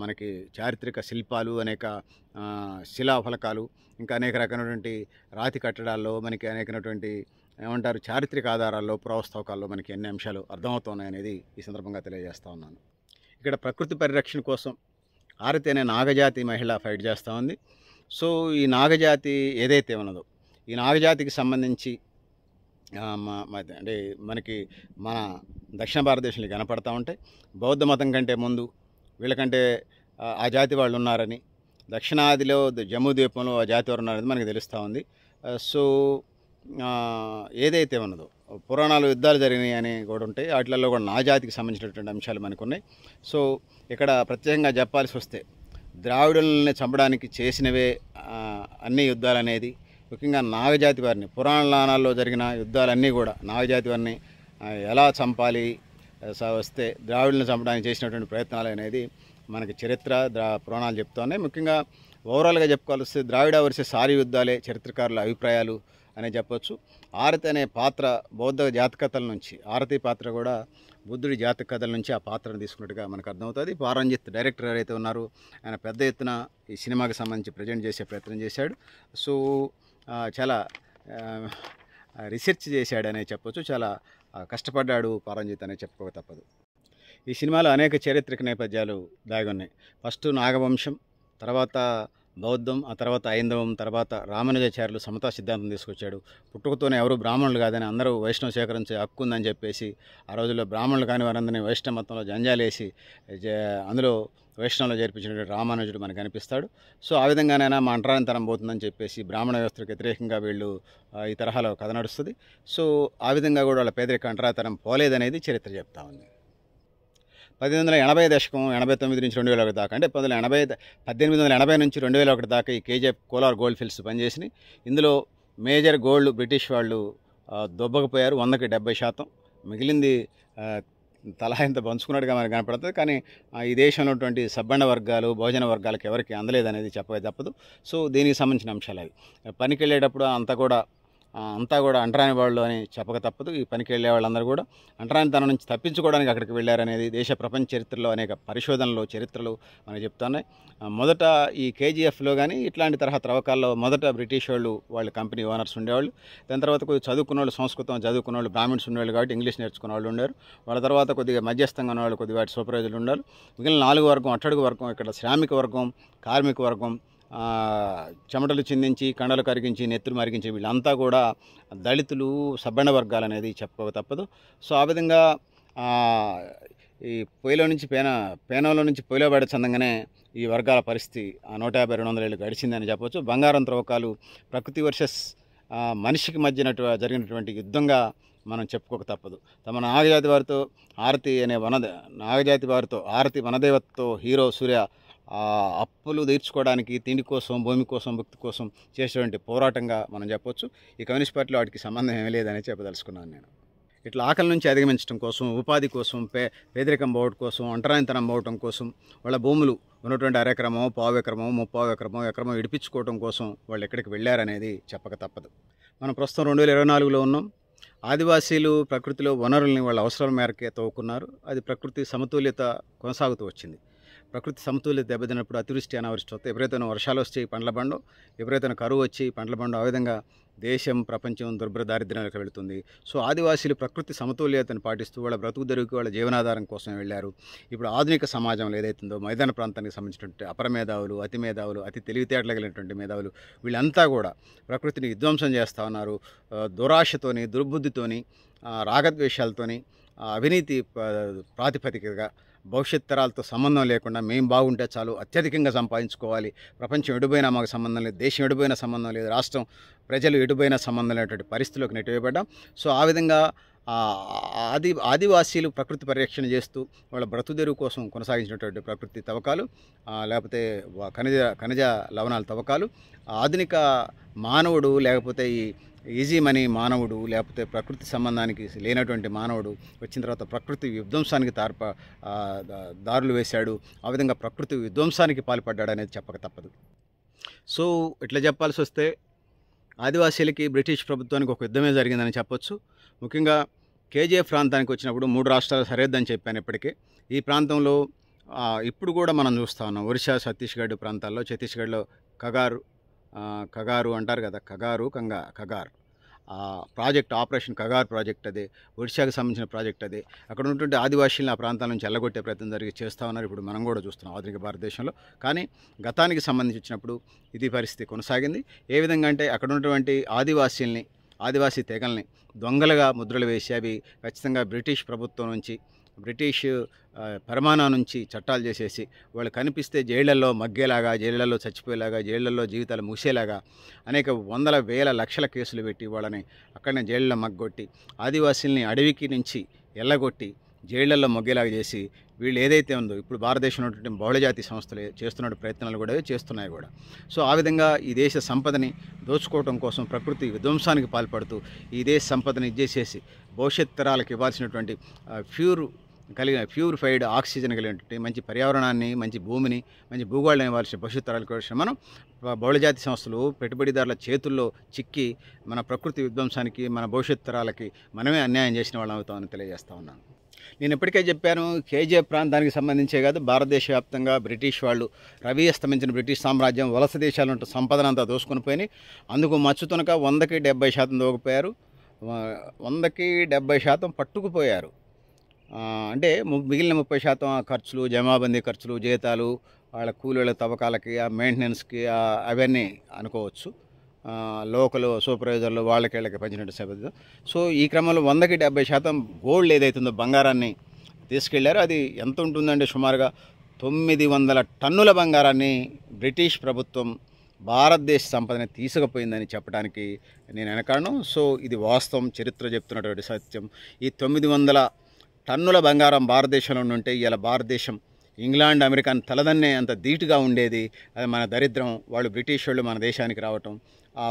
మనకి చారిత్రక శిల్పాలు అనేక శిలాఫలకాలు ఇంకా అనేక రకమైనటువంటి రాతి కట్టడాల్లో మనకి అనేకమైనటువంటి ఏమంటారు చారిత్రక ఆధారాల్లో పురావస్తవకాల్లో మనకి ఎన్ని అంశాలు అర్థమవుతున్నాయనేది ఈ సందర్భంగా తెలియజేస్తూ ఉన్నాను ఇక్కడ ప్రకృతి పరిరక్షణ కోసం ఆరతి అనే నాగజాతి మహిళ ఫైట్ చేస్తూ ఉంది సో ఈ నాగజాతి ఏదైతే ఉన్నదో ఈ నాగజాతికి సంబంధించి అంటే మనకి మన దక్షిణ భారతదేశంలో కనపడతా ఉంటే బౌద్ధ మతం కంటే ముందు వీళ్ళకంటే ఆ జాతి వాళ్ళు ఉన్నారని దక్షిణాదిలో జమ్మూ ద్వీపంలో ఆ జాతి వారు ఉన్నారని మనకి తెలుస్తూ ఉంది సో ఏదైతే ఉన్నదో పురాణాలు యుద్ధాలు జరిగినాయి అని కూడా ఉంటాయి వాటిలలో కూడా నా జాతికి సంబంధించినటువంటి అంశాలు మనకు ఉన్నాయి సో ఇక్కడ ప్రత్యేకంగా చెప్పాల్సి వస్తే ద్రావిడులని చంపడానికి చేసినవే అన్ని యుద్ధాలు అనేది ముఖ్యంగా నాగజాతి వారిని పురాణ లానాల్లో జరిగిన యుద్ధాలన్నీ కూడా నాగజాతి వారిని ఎలా చంపాలి వస్తే ద్రావిడిని చంపడానికి చేసినటువంటి ప్రయత్నాలు అనేది మనకి చరిత్ర ద్రా పురాణాలు చెప్తున్నాయి ఉన్నాయి ముఖ్యంగా ఓవరాల్గా చెప్పుకోవాల్సి వస్తే ద్రావిడ వర్సెస్ సారి యుద్ధాలే చరిత్రకారుల అభిప్రాయాలు అనే చెప్పొచ్చు ఆరతి అనే పాత్ర బౌద్ధ జాతకథల నుంచి ఆరతి పాత్ర కూడా బుద్ధుడి కథల నుంచి ఆ పాత్రను తీసుకున్నట్టుగా మనకు అర్థమవుతుంది పారంజిత్ డైరెక్టర్ ఎవరైతే ఉన్నారో ఆయన పెద్ద ఎత్తున ఈ సినిమాకి సంబంధించి ప్రజెంట్ చేసే ప్రయత్నం చేశాడు సో చాలా రీసెర్చ్ చేశాడనే చెప్పొచ్చు చాలా కష్టపడ్డాడు పరంజిత్ అనే చెప్పుకోక తప్పదు ఈ సినిమాలో అనేక చారిత్రక నేపథ్యాలు దాగున్నాయి ఫస్ట్ నాగవంశం తర్వాత బౌద్ధం ఆ తర్వాత ఐందవం తర్వాత రామనుజాచార్యులు సమతా సిద్ధాంతం తీసుకొచ్చాడు పుట్టుకతోనే ఎవరు బ్రాహ్మణులు కాదని అందరూ వైష్ణవ సేకరించి హక్కు ఉందని చెప్పేసి ఆ రోజుల్లో బ్రాహ్మణులు కాని వారందరినీ వైష్ణవ మతంలో జంజాలేసి అందులో వైష్ణవంలో చేర్పించినటువంటి రామానుజుడు మనకు కనిపిస్తాడు సో ఆ విధంగానైనా మా తరం పోతుందని చెప్పేసి బ్రాహ్మణ వ్యవస్థకు వ్యతిరేకంగా వీళ్ళు ఈ తరహాలో కథ నడుస్తుంది సో ఆ విధంగా కూడా వాళ్ళ పేదరిక తరం పోలేదనేది చరిత్ర చెప్తా ఉంది పద్దెనిమిది వందల ఎనభై దశకం ఎనభై తొమ్మిది నుంచి రెండు వేల ఒకటి దాకా అంటే పంతొమ్మిది ఎనభై పద్దెనిమిది వందల ఎనభై నుంచి రెండు వేల ఒకటి దాకా ఈ కేజీఎఫ్ కోలార్ గోల్డ్ ఫీల్డ్స్ పనిచేసినాయి ఇందులో మేజర్ గోల్డ్ బ్రిటిష్ వాళ్ళు దొబ్బకపోయారు వందకి డెబ్బై శాతం మిగిలింది తలా ఎంత పంచుకున్నట్టుగా మనకు కనపడుతుంది కానీ ఈ దేశంలో ఉన్నటువంటి సబ్బండ వర్గాలు భోజన వర్గాలకు ఎవరికి అందలేదనేది చెప్పక తప్పదు సో దీనికి సంబంధించిన అంశాలు అవి పనికి వెళ్ళేటప్పుడు అంతా కూడా అంతా కూడా అంటరాని వాళ్ళు అని చెప్పక తప్పదు ఈ పనికి వెళ్ళే వాళ్ళందరూ కూడా తన నుంచి తప్పించుకోవడానికి అక్కడికి వెళ్ళారనేది దేశ ప్రపంచ చరిత్రలో అనేక పరిశోధనలు చరిత్రలు మనకు చెప్తున్నాయి మొదట ఈ కేజీఎఫ్లో కానీ ఇట్లాంటి తరహా త్రవ్వకాల్లో మొదట బ్రిటిష్ వాళ్ళు వాళ్ళ కంపెనీ ఓనర్స్ ఉండేవాళ్ళు దాని తర్వాత కొద్దిగా చదువుకున్న వాళ్ళు సంస్కృతం చదువుకున్న వాళ్ళు బ్రాహ్మిన్స్ ఉండేవాళ్ళు కాబట్టి ఇంగ్లీష్ నేర్చుకున్న వాళ్ళు ఉండారు వాళ్ళ తర్వాత కొద్దిగా మధ్యస్థంగా ఉన్నవాళ్ళు కొద్దిగా వాటి సూపర్వైజర్లు ఉండాలి మిగిలిన నాలుగు వర్గం అట్టడుగు వర్గం ఇక్కడ శ్రామిక వర్గం కార్మిక వర్గం చెమటలు చిందించి కండలు కరిగించి నెత్తులు మరిగించి వీళ్ళంతా కూడా దళితులు సబ్బణ వర్గాలు అనేది చెప్పుకోక తప్పదు సో ఆ విధంగా ఈ పొయ్యిలో నుంచి పేన పేనంలో నుంచి పొయ్యిలో పడే చందంగానే ఈ వర్గాల పరిస్థితి నూట యాభై రెండు వందల ఏళ్ళు గడిచిందని చెప్పవచ్చు బంగారం త్రవ్వకాలు ప్రకృతి వర్షస్ మనిషికి మధ్య జరిగినటువంటి యుద్ధంగా మనం చెప్పుకోక తప్పదు తమ నాగజాతి వారితో ఆరతి అనే వన నాగజాతి వారితో ఆరతి వనదేవతతో హీరో సూర్య అప్పులు తీర్చుకోవడానికి తిండి కోసం భూమి కోసం భక్తి కోసం చేసేటువంటి పోరాటంగా మనం చెప్పొచ్చు ఈ కమ్యూనిస్ట్ పార్టీలో వాటికి సంబంధం ఏమీ లేదని చెప్పదలుచుకున్నాను నేను ఇట్లా ఆకలి నుంచి అధిగమించడం కోసం ఉపాధి కోసం పే పేదరికం పోవడం కోసం అంటరానితనం పోవటం కోసం వాళ్ళ భూములు ఉన్నటువంటి పావు పావెకరమో ముప్పావు ఎకరమో ఎకరమో ఇడిపించుకోవటం కోసం వాళ్ళు ఎక్కడికి వెళ్ళారనేది చెప్పక తప్పదు మనం ప్రస్తుతం రెండు వేల ఇరవై నాలుగులో ఉన్నాం ఆదివాసీలు ప్రకృతిలో వనరుల్ని వాళ్ళ అవసరాల మేరకే తవ్వుకున్నారు అది ప్రకృతి సమతుల్యత కొనసాగుతూ వచ్చింది ప్రకృతి సమతుల్యత దెబ్బతిన్నప్పుడు అతివృష్టి అనావృష్టి వస్తే ఎవరైతేనో వర్షాలు వచ్చి పండ్ల బండు ఎవరైతేనో కరువు వచ్చి పండ్ల బండు ఆ విధంగా దేశం ప్రపంచం దుర్భర దారిద్ర్యంలోకి వెళుతుంది సో ఆదివాసీలు ప్రకృతి సమతుల్యతను పాటిస్తూ వాళ్ళ బ్రతుకు దొరికి వాళ్ళ జీవనాధారం కోసం వెళ్ళారు ఇప్పుడు ఆధునిక సమాజంలో ఏదైతుందో మైదాన ప్రాంతానికి సంబంధించినటువంటి అపరమేధావులు అతి మేధావులు అతి తెలివితేటలు కలిగినటువంటి మేధావులు వీళ్ళంతా కూడా ప్రకృతిని విధ్వంసం చేస్తూ ఉన్నారు దురాశతోని దుర్బుద్ధితోని రాగద్వేషాలతోని అవినీతి ప్రాతిపదికగా భవిష్యత్ తరాలతో సంబంధం లేకుండా మేము బాగుంటే చాలు అత్యధికంగా సంపాదించుకోవాలి ప్రపంచం ఎడిపోయినా మాకు సంబంధం లేదు దేశం ఎడిపోయినా సంబంధం లేదు రాష్ట్రం ప్రజలు ఎడిపోయినా సంబంధం లేనటువంటి పరిస్థితుల్లోకి నెట్టివేయబడ్డాం సో ఆ విధంగా ఆది ఆదివాసీలు ప్రకృతి పరిరక్షణ చేస్తూ వాళ్ళ బ్రతుదెరువు కోసం కొనసాగించినటువంటి ప్రకృతి తవ్వకాలు లేకపోతే ఖనిజ ఖనిజ లవణాల తవ్వకాలు ఆధునిక మానవుడు లేకపోతే ఈ ఈజీ మనీ మానవుడు లేకపోతే ప్రకృతి సంబంధానికి లేనటువంటి మానవుడు వచ్చిన తర్వాత ప్రకృతి విధ్వంసానికి తార్ప దారులు వేశాడు ఆ విధంగా ప్రకృతి విధ్వంసానికి పాల్పడ్డాడు అనేది చెప్పక తప్పదు సో ఇట్లా చెప్పాల్సి వస్తే ఆదివాసీలకి బ్రిటిష్ ప్రభుత్వానికి ఒక యుద్ధమే జరిగిందని చెప్పొచ్చు ముఖ్యంగా కేజీఎఫ్ ప్రాంతానికి వచ్చినప్పుడు మూడు రాష్ట్రాల సరిహద్దు అని చెప్పాను ఇప్పటికే ఈ ప్రాంతంలో ఇప్పుడు కూడా మనం చూస్తూ ఉన్నాం ఒరిస్సా ఛత్తీస్గఢ్ ప్రాంతాల్లో ఛత్తీస్గఢ్లో కగారు కగారు అంటారు కదా కగారు కంగా Kagar project operation Kagar project అది ఒడిశాకు సంబంధించిన ప్రాజెక్ట్ అది అక్కడ ఉన్నటువంటి ఆదివాసీలను ఆ ప్రాంతాల నుంచి ఎల్లగొట్టే ప్రయత్నం జరిగి చేస్తూ ఉన్నారు ఇప్పుడు మనం కూడా చూస్తున్నాం ఆధునిక భారతదేశంలో కానీ గతానికి సంబంధించి వచ్చినప్పుడు ఇది పరిస్థితి కొనసాగింది ఏ విధంగా అంటే అక్కడ ఉన్నటువంటి ఆదివాసీల్ని ఆదివాసీ తెగల్ని దొంగలుగా ముద్రలు వేసి అవి ఖచ్చితంగా బ్రిటిష్ ప్రభుత్వం నుంచి బ్రిటిష్ పరమాణా నుంచి చట్టాలు చేసేసి వాళ్ళు కనిపిస్తే జైళ్లలో మగ్గేలాగా జైళ్లలో చచ్చిపోయేలాగా జైళ్లలో జీవితాలు మూసేలాగా అనేక వందల వేల లక్షల కేసులు పెట్టి వాళ్ళని అక్కడనే జైళ్ళలో మగ్గొట్టి ఆదివాసుల్ని అడవికి నుంచి ఎల్లగొట్టి జైళ్లలో మొగ్గేలాగా చేసి వీళ్ళు ఏదైతే ఉందో ఇప్పుడు భారతదేశంలో ఉన్నటువంటి బహుళజాతి సంస్థలు చేస్తున్న ప్రయత్నాలు కూడా చేస్తున్నాయి కూడా సో ఆ విధంగా ఈ దేశ సంపదని దోచుకోవడం కోసం ప్రకృతి విధ్వంసానికి పాల్పడుతూ ఈ దేశ సంపదని ఇచ్చేసేసి భవిష్యత్ తరాలకు ఇవ్వాల్సినటువంటి ప్యూర్ కలిగిన ప్యూరిఫైడ్ ఆక్సిజన్ కలిగినటువంటి మంచి పర్యావరణాన్ని మంచి భూమిని మంచి భూగోళం ఇవ్వాల్సిన భవిష్యత్ తరాల కోసం మనం బహుళజాతి సంస్థలు పెట్టుబడిదారుల చేతుల్లో చిక్కి మన ప్రకృతి విధ్వంసానికి మన భవిష్యత్ తరాలకి మనమే అన్యాయం చేసిన వాళ్ళం అవుతామని తెలియజేస్తా ఉన్నాను నేను ఇప్పటికే చెప్పాను కేజీ ప్రాంతానికి సంబంధించే కాదు భారతదేశ వ్యాప్తంగా బ్రిటిష్ వాళ్ళు రవి అస్తమించిన బ్రిటిష్ సామ్రాజ్యం వలస దేశాలు ఉంటే సంపదనంతా దోసుకుని పోయి అందుకు మచ్చుతునక వందకి డెబ్బై శాతం దోగిపోయారు వందకి డెబ్బై శాతం పట్టుకుపోయారు అంటే మిగిలిన ముప్పై శాతం ఖర్చులు జమాబందీ ఖర్చులు జీతాలు వాళ్ళ కూలీల తవ్వకాలకి ఆ మెయింటెనెన్స్కి అవన్నీ అనుకోవచ్చు లోకల్ సూపర్వైజర్లు వాళ్ళకి వీళ్ళకి పంచినట్టు సభ్యులు సో ఈ క్రమంలో వందకి డెబ్బై శాతం గోల్డ్ ఏదైతుందో బంగారాన్ని తీసుకెళ్లారో అది ఎంత ఉంటుందంటే సుమారుగా తొమ్మిది వందల టన్నుల బంగారాన్ని బ్రిటిష్ ప్రభుత్వం భారతదేశ సంపదని తీసుకుపోయిందని చెప్పడానికి నేను వెనకాడను సో ఇది వాస్తవం చరిత్ర చెప్తున్నటువంటి సత్యం ఈ తొమ్మిది వందల టన్నుల బంగారం భారతదేశంలో ఉంటే ఇలా భారతదేశం ఇంగ్లాండ్ అమెరికాను తలదన్నే అంత ధీటుగా ఉండేది అది మన దరిద్రం వాళ్ళు బ్రిటిష్ వాళ్ళు మన దేశానికి రావటం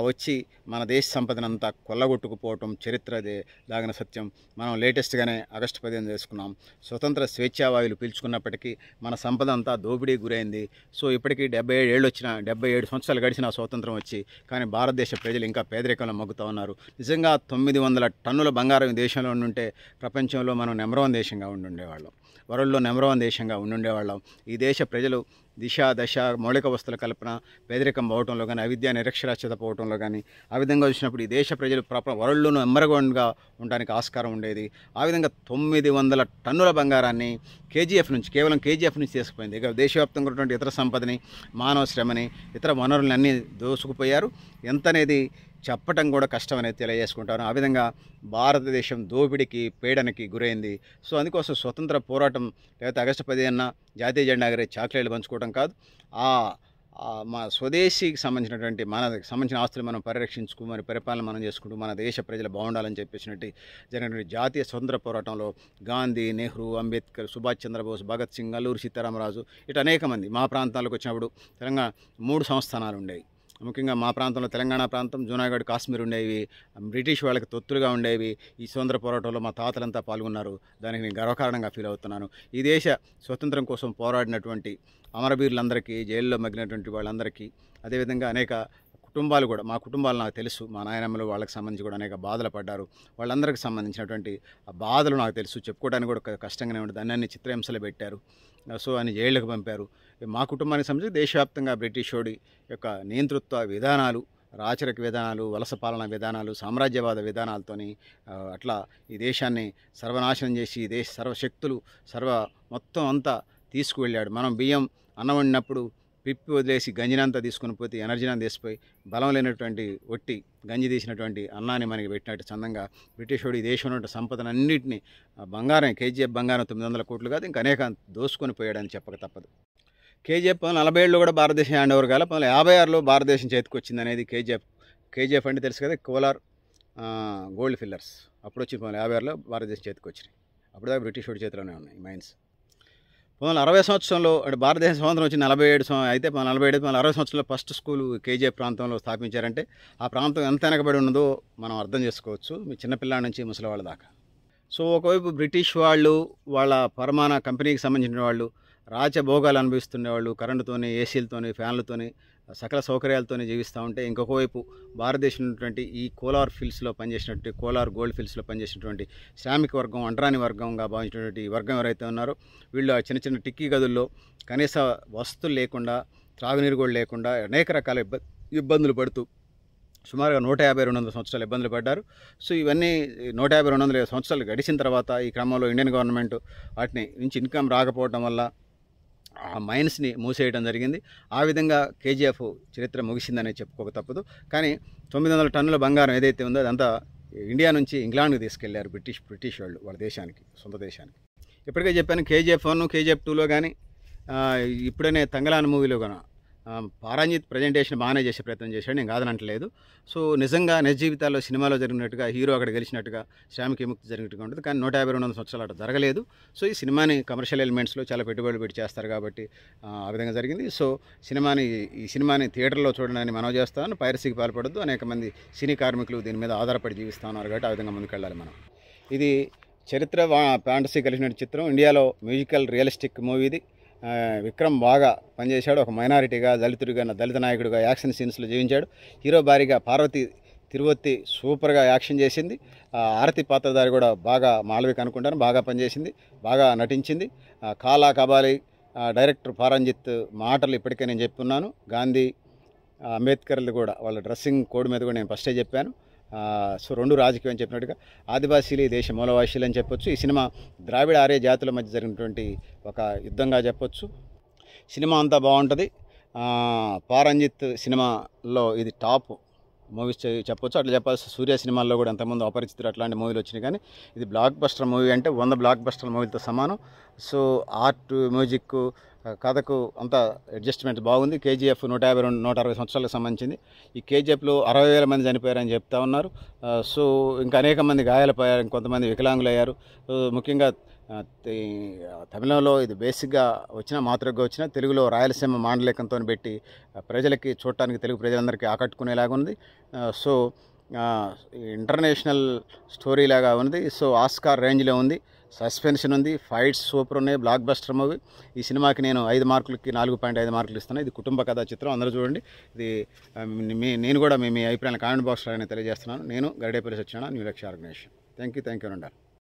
వచ్చి మన దేశ సంపదనంతా కొల్లగొట్టుకుపోవటం చరిత్రదే దాగిన సత్యం మనం లేటెస్ట్గానే ఆగస్టు పదిహేను చేసుకున్నాం స్వతంత్ర స్వేచ్ఛావాయులు పీల్చుకున్నప్పటికీ మన సంపద అంతా దోపిడీ గురైంది సో ఇప్పటికీ డెబ్బై ఏడు ఏళ్ళు వచ్చిన డెబ్బై ఏడు సంవత్సరాలు గడిచిన స్వాతంత్రం వచ్చి కానీ భారతదేశ ప్రజలు ఇంకా పేదరికంలో మగ్గుతూ ఉన్నారు నిజంగా తొమ్మిది వందల టన్నుల బంగారం దేశంలో ఉండుంటే ప్రపంచంలో మనం నెంబర్ వన్ దేశంగా ఉండుండేవాళ్ళం వరల్డ్లో నెంబర్ వన్ దేశంగా ఉండుండేవాళ్ళం ఈ దేశ ప్రజలు దిశ దశ మౌలిక వస్తుల కల్పన పేదరికం పోవడంలో కానీ అవిద్య నిరక్షరాస్యత పోవడంలో కానీ ఆ విధంగా చూసినప్పుడు ఈ దేశ ప్రజలు ప్రాప వరల్డ్లోనూ నెంబర్గా ఉండడానికి ఆస్కారం ఉండేది ఆ విధంగా తొమ్మిది వందల టన్నుల బంగారాన్ని కేజీఎఫ్ నుంచి కేవలం కేజీఎఫ్ నుంచి తీసుకుపోయింది ఇక దేశవ్యాప్తంగా ఉన్నటువంటి ఇతర సంపదని మానవ శ్రమని ఇతర వనరులన్నీ దోసుకుపోయారు ఎంత అనేది చెప్పటం కూడా కష్టం అనేది తెలియజేసుకుంటాను ఆ విధంగా భారతదేశం దోపిడికి పీడనకి గురైంది సో అందుకోసం స్వతంత్ర పోరాటం లేకపోతే ఆగస్టు పదిహేన జాతీయ జెండా గారి చాక్లెట్లు పంచుకోవడం కాదు ఆ మా స్వదేశీకి సంబంధించినటువంటి మన సంబంధించిన ఆస్తులు మనం పరిరక్షించుకు మరి పరిపాలన మనం చేసుకుంటూ మన దేశ ప్రజలు బాగుండాలని చెప్పేసినట్టు జరిగినటువంటి జాతీయ స్వతంత్ర పోరాటంలో గాంధీ నెహ్రూ అంబేద్కర్ సుభాష్ చంద్రబోస్ భగత్ సింగ్ అల్లూరు సీతారామరాజు ఇటు అనేక మంది మా ప్రాంతాలకు వచ్చినప్పుడు తెలంగాణ మూడు సంస్థానాలు ఉండేవి ముఖ్యంగా మా ప్రాంతంలో తెలంగాణ ప్రాంతం జూనాగఢ్ కాశ్మీర్ ఉండేవి బ్రిటిష్ వాళ్ళకి తొత్తులుగా ఉండేవి ఈ స్వతంత్ర పోరాటంలో మా తాతలంతా పాల్గొన్నారు దానికి నేను గర్వకారణంగా ఫీల్ అవుతున్నాను ఈ దేశ స్వతంత్రం కోసం పోరాడినటువంటి అమరవీరులందరికీ జైల్లో మగ్గినటువంటి వాళ్ళందరికీ అదేవిధంగా అనేక కుటుంబాలు కూడా మా కుటుంబాలు నాకు తెలుసు మా నాయనమ్మలు వాళ్ళకి సంబంధించి కూడా అనేక బాధలు పడ్డారు వాళ్ళందరికి సంబంధించినటువంటి ఆ బాధలు నాకు తెలుసు చెప్పుకోవడానికి కూడా కష్టంగానే ఉంటుంది దాన్ని చిత్రహింసలు పెట్టారు సో అని జైళ్ళకు పంపారు మా కుటుంబానికి సంబంధించి దేశవ్యాప్తంగా బ్రిటిషోడి యొక్క నియంతృత్వ విధానాలు రాచరిక విధానాలు వలస పాలన విధానాలు సామ్రాజ్యవాద విధానాలతోని అట్లా ఈ దేశాన్ని సర్వనాశనం చేసి దేశ సర్వశక్తులు సర్వ మొత్తం అంతా తీసుకువెళ్ళాడు మనం బియ్యం అన్నం వండినప్పుడు పిప్పి వదిలేసి గంజినంతా తీసుకుని పోతే ఎనర్జీనంతా తీసిపోయి బలం లేనటువంటి ఒట్టి గంజి తీసినటువంటి అన్నాన్ని మనకి పెట్టినట్టు చందంగా బ్రిటిష్ వాడు ఈ దేశంలో ఉన్న సంపదనన్నింటినీ బంగారం కేజీఎఫ్ బంగారం తొమ్మిది వందల కోట్లు కాదు ఇంకా అనేక దోసుకొని పోయాడని చెప్పక తప్పదు కేజీఎఫ్ పంతొమ్మిది నలభై ఏళ్ళు కూడా భారతదేశం హ్యాండ్ ఓవర్ కాల యాభై ఆరులో భారతదేశం చేతికొచ్చింది అనేది కేజీఎఫ్ కేజీఎఫ్ అంటే తెలుసు కదా కోలార్ గోల్డ్ ఫిల్లర్స్ అప్పుడు వచ్చిన పనులు యాభై ఆరులో భారతదేశం చేతికి వచ్చినాయి అప్పుడు దాకా బ్రిటిష్ వాడి చేతిలోనే ఉన్నాయి మైన్స్ పంతొమ్మిది అరవై సంవత్సరంలో అంటే భారతదేశ స్వాతంత్రం వచ్చి నలభై ఏడు అయితే నలభై ఏడు అరవై సంవత్సరంలో ఫస్ట్ స్కూల్ కేజీఏ ప్రాంతంలో స్థాపించారంటే ఆ ప్రాంతం ఎంత వెనకబడి ఉన్నదో మనం అర్థం చేసుకోవచ్చు మీ చిన్నపిల్లాడి నుంచి ముసలివాళ్ళ దాకా సో ఒకవైపు బ్రిటిష్ వాళ్ళు వాళ్ళ పరమాణ కంపెనీకి సంబంధించిన వాళ్ళు రాచభోగాలు అనుభవిస్తుండేవాళ్ళు కరెంటుతోని ఏసీలతోని ఫ్యాన్లతోని సకల సౌకర్యాలతోనే జీవిస్తూ ఉంటే ఇంకొక వైపు భారతదేశం ఉన్నటువంటి ఈ కోలార్ ఫీల్డ్స్లో పనిచేసినటువంటి కోలార్ గోల్డ్ ఫీల్డ్స్లో పనిచేసినటువంటి శ్రామిక వర్గం అంటరాని వర్గంగా భావించినటువంటి వర్గం ఎవరైతే ఉన్నారో వీళ్ళు ఆ చిన్న చిన్న టిక్కీ గదుల్లో కనీస వస్తువులు లేకుండా త్రాగునీరు కూడా లేకుండా అనేక రకాల ఇబ్బందులు పడుతూ సుమారుగా నూట యాభై రెండు వందల సంవత్సరాలు ఇబ్బందులు పడ్డారు సో ఇవన్నీ నూట యాభై రెండు వందల సంవత్సరాలు గడిచిన తర్వాత ఈ క్రమంలో ఇండియన్ గవర్నమెంట్ వాటిని నుంచి ఇన్కమ్ రాకపోవడం వల్ల ఆ మైన్స్ని మూసేయడం జరిగింది ఆ విధంగా కేజీఎఫ్ చరిత్ర ముగిసిందని చెప్పుకోక తప్పదు కానీ తొమ్మిది వందల టన్నుల బంగారం ఏదైతే ఉందో అదంతా ఇండియా నుంచి ఇంగ్లాండ్కి తీసుకెళ్లారు బ్రిటిష్ బ్రిటిష్ వాళ్ళు వాళ్ళ దేశానికి సొంత దేశానికి ఇప్పటికే చెప్పాను కేజీఎఫ్ వన్ కేజీఎఫ్ టూలో కానీ ఇప్పుడనే తంగలాన్ మూవీలో కానీ పారంజిత్ ప్రజెంటేషన్ బాగానే చేసే ప్రయత్నం చేశాడు నేను కాదనట్లేదు సో నిజంగా నిజ జీవితాల్లో సినిమాలో జరిగినట్టుగా హీరో అక్కడ గెలిచినట్టుగా శ్రామిక విముక్తి జరిగినట్టుగా ఉంటుంది కానీ నూట యాభై రెండు వందల సంవత్సరాలు జరగలేదు సో ఈ సినిమాని కమర్షియల్ ఎలిమెంట్స్లో చాలా పెట్టుబడులు పెట్టి చేస్తారు కాబట్టి ఆ విధంగా జరిగింది సో సినిమాని ఈ సినిమాని థియేటర్లో చూడడానికి మనం చేస్తాను పైరసీకి పాల్పడద్దు అనేక మంది సినీ కార్మికులు దీని మీద ఆధారపడి ఉన్నారు కాబట్టి ఆ విధంగా ముందుకెళ్ళాలి మనం ఇది చరిత్ర ఫ్యాంటసీ కలిసిన చిత్రం ఇండియాలో మ్యూజికల్ రియలిస్టిక్ మూవీది విక్రమ్ బాగా పనిచేశాడు ఒక మైనారిటీగా దళితుడిగా దళిత నాయకుడిగా యాక్షన్ సీన్స్లో జీవించాడు హీరో భారీగా పార్వతి తిరువత్తి సూపర్గా యాక్షన్ చేసింది ఆరతి పాత్రధారి కూడా బాగా మాలవిక అనుకుంటాను బాగా పనిచేసింది బాగా నటించింది కాలా కబాలి డైరెక్టర్ పారంజిత్ మాటలు ఇప్పటికే నేను చెప్తున్నాను గాంధీ అంబేద్కర్లు కూడా వాళ్ళ డ్రెస్సింగ్ కోడ్ మీద కూడా నేను ఫస్టే చెప్పాను సో రెండు రాజకీయం అని చెప్పినట్టుగా ఆదివాసీలు దేశ మూలవాసీలు అని చెప్పొచ్చు ఈ సినిమా ద్రావిడ ఆర్య జాతుల మధ్య జరిగినటువంటి ఒక యుద్ధంగా చెప్పొచ్చు సినిమా అంతా బాగుంటుంది పారంజిత్ సినిమాలో ఇది టాప్ మూవీస్ చెప్పొచ్చు అట్లా చెప్పాల్సి సూర్య సినిమాల్లో కూడా ఎంతమంది అపరిచితులు అట్లాంటి మూవీలు వచ్చినాయి కానీ ఇది బ్లాక్ బస్టర్ మూవీ అంటే వంద బ్లాక్ బస్టర్ మూవీలతో సమానం సో ఆర్ట్ మ్యూజిక్ కథకు అంత అడ్జస్ట్మెంట్ బాగుంది కేజీఎఫ్ నూట యాభై రెండు నూట అరవై సంవత్సరాలకు సంబంధించింది ఈ కేజీఎఫ్లో అరవై వేల మంది చనిపోయారని చెప్తా ఉన్నారు సో ఇంకా అనేక మంది గాయాలపోయారు కొంతమంది అయ్యారు ముఖ్యంగా తమిళంలో ఇది బేసిక్గా వచ్చినా మాతృగా వచ్చినా తెలుగులో రాయలసీమ మాండలికంతో పెట్టి ప్రజలకి చూడటానికి తెలుగు ప్రజలందరికీ ఆకట్టుకునేలాగా ఉంది సో ఇంటర్నేషనల్ స్టోరీ లాగా ఉంది సో ఆస్కార్ రేంజ్లో ఉంది సస్పెన్షన్ ఉంది ఫైట్స్ సూపర్ ఉన్నాయి బ్లాక్ బస్టర్ మూవీ ఈ సినిమాకి నేను ఐదు మార్కులకి నాలుగు పాయింట్ ఐదు మార్కులు ఇస్తాను ఇది కుటుంబ కథా చిత్రం అందరూ చూడండి ఇది మీ నేను కూడా మీ మీ అభిప్రాయాలు కామెంట్ బాక్స్లో తెలియజేస్తున్నాను నేను Garidepalli Satyanarayana new Lakshya organisation thank you thank you